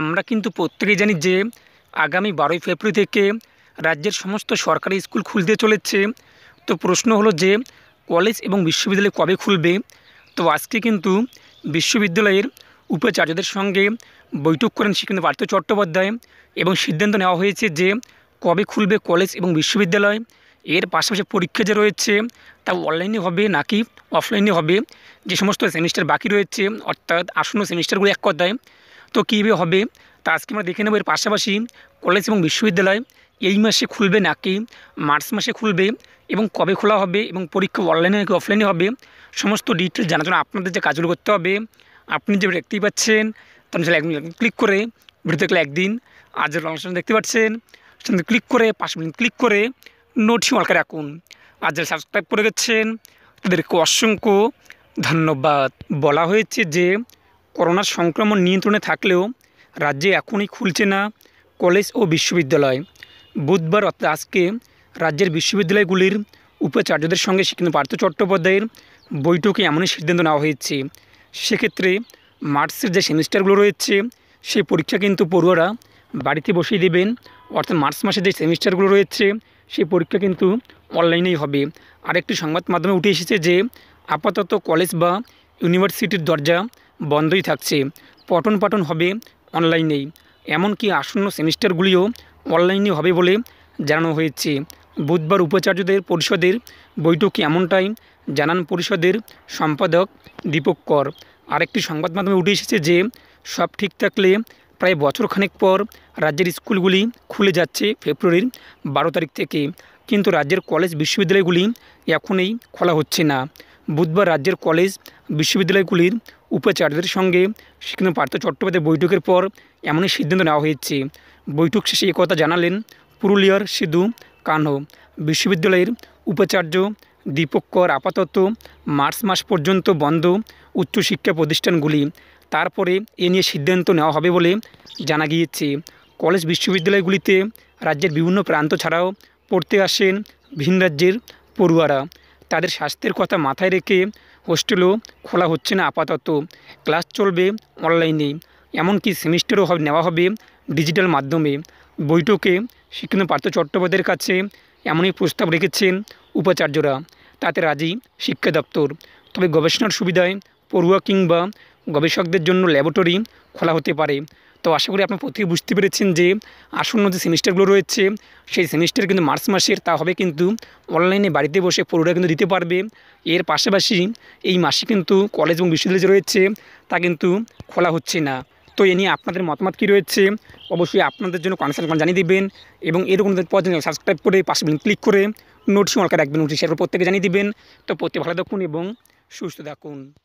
আমরা কিন্তু প্রত্যেকেই জানি যে আগামী বারোই ফেব্রুয়ারি থেকে রাজ্যের সমস্ত সরকারি স্কুল খুলতে চলেছে তো প্রশ্ন হলো যে কলেজ এবং বিশ্ববিদ্যালয় কবে খুলবে তো আজকে কিন্তু বিশ্ববিদ্যালয়ের উপাচার্যদের সঙ্গে বৈঠক করেন সেখানে পার্থ চট্টোপাধ্যায় এবং সিদ্ধান্ত নেওয়া হয়েছে যে কবে খুলবে কলেজ এবং বিশ্ববিদ্যালয় এর পাশাপাশি পরীক্ষা যে রয়েছে তা অনলাইনে হবে নাকি অফলাইনে হবে যে সমস্ত সেমিস্টার বাকি রয়েছে অর্থাৎ আসন্ন সেমিস্টারগুলো এক কথায় তো কীভাবে হবে তা আজকে আমরা দেখে নেব এর পাশাপাশি কলেজ এবং বিশ্ববিদ্যালয় এই মাসে খুলবে নাকি মার্চ মাসে খুলবে এবং কবে খোলা হবে এবং পরীক্ষা অনলাইনে নাকি অফলাইনে হবে সমস্ত ডিটেল জানার জন্য আপনাদের যে কাজগুলো করতে হবে আপনি যে দেখতেই পাচ্ছেন সেটা একদিন ক্লিক করে ভিডিও দেখলে একদিন আর যে অনুষ্ঠান দেখতে পাচ্ছেন সেখানে ক্লিক করে পাশে ক্লিক করে নোটি অলকা রাখুন আর যারা সাবস্ক্রাইব করে গেছেন তাদেরকে অসংখ্য ধন্যবাদ বলা হয়েছে যে করোনার সংক্রমণ নিয়ন্ত্রণে থাকলেও রাজ্যে এখনই খুলছে না কলেজ ও বিশ্ববিদ্যালয় বুধবার অর্থাৎ আজকে রাজ্যের বিশ্ববিদ্যালয়গুলির উপাচার্যদের সঙ্গে শিক্ষিত পার্থ চট্টোপাধ্যায়ের বৈঠকে এমনই সিদ্ধান্ত নেওয়া হয়েছে সেক্ষেত্রে মার্চের যে সেমিস্টারগুলো রয়েছে সেই পরীক্ষা কিন্তু পড়ুয়ারা বাড়িতে বসিয়ে দেবেন অর্থাৎ মার্চ মাসে যে সেমিস্টারগুলো রয়েছে সেই পরীক্ষা কিন্তু অনলাইনেই হবে আরেকটি সংবাদ মাধ্যমে উঠে এসেছে যে আপাতত কলেজ বা ইউনিভার্সিটির দরজা বন্ধই থাকছে পঠন পাঠন হবে অনলাইনেই এমনকি আসন্ন সেমিস্টারগুলিও অনলাইনে হবে বলে জানানো হয়েছে বুধবার উপাচার্যদের পরিষদের বৈঠকে এমনটাই জানান পরিষদের সম্পাদক দীপক কর আরেকটি সংবাদ মাধ্যমে উঠে এসেছে যে সব ঠিক থাকলে প্রায় বছরখানেক পর রাজ্যের স্কুলগুলি খুলে যাচ্ছে ফেব্রুয়ারির বারো তারিখ থেকে কিন্তু রাজ্যের কলেজ বিশ্ববিদ্যালয়গুলি এখনই খোলা হচ্ছে না বুধবার রাজ্যের কলেজ বিশ্ববিদ্যালয়গুলির উপাচার্যদের সঙ্গে শিক্ষিত পার্থ চট্টোপাধ্যায় বৈঠকের পর এমনই সিদ্ধান্ত নেওয়া হয়েছে বৈঠক শেষে কথা জানালেন পুরুলিয়ার সিধু কানহো বিশ্ববিদ্যালয়ের উপাচার্য দীপক কর আপাতত মার্চ মাস পর্যন্ত বন্ধ উচ্চশিক্ষা প্রতিষ্ঠানগুলি তারপরে এ নিয়ে সিদ্ধান্ত নেওয়া হবে বলে জানা গিয়েছে কলেজ বিশ্ববিদ্যালয়গুলিতে রাজ্যের বিভিন্ন প্রান্ত ছাড়াও পড়তে আসেন ভিন রাজ্যের পড়ুয়ারা তাদের স্বাস্থ্যের কথা মাথায় রেখে হোস্টেলও খোলা হচ্ছে না আপাতত ক্লাস চলবে অনলাইনে এমনকি সেমিস্টারও নেওয়া হবে ডিজিটাল মাধ্যমে বৈঠকে শিক্ষিত পার্থ চট্টোপাধ্যায়ের কাছে এমনই প্রস্তাব রেখেছেন উপাচার্যরা তাতে রাজি শিক্ষা দপ্তর তবে গবেষণার সুবিধায় পড়ুয়া কিংবা গবেষকদের জন্য ল্যাবরেটরি খোলা হতে পারে তো আশা করি আপনার প্রত্যেকে বুঝতে পেরেছেন যে আসন্ন যে সেমিস্টারগুলো রয়েছে সেই সেমিস্টার কিন্তু মার্চ মাসের তা হবে কিন্তু অনলাইনে বাড়িতে বসে পড়ুরা কিন্তু দিতে পারবে এর পাশাপাশি এই মাসে কিন্তু কলেজ এবং বিশ্ববিদ্যালয় রয়েছে তা কিন্তু খোলা হচ্ছে না তো এ নিয়ে আপনাদের মতামত কী রয়েছে অবশ্যই আপনাদের জন্য কনসার্ট জানিয়ে দেবেন এবং এরকম পর সাবস্ক্রাইব করে পাশে ক্লিক করে নোটিশ অলকা রাখবেন নোটিশ প্রত্যেকে জানিয়ে দেবেন তো প্রত্যেক ভালো থাকুন এবং সুস্থ থাকুন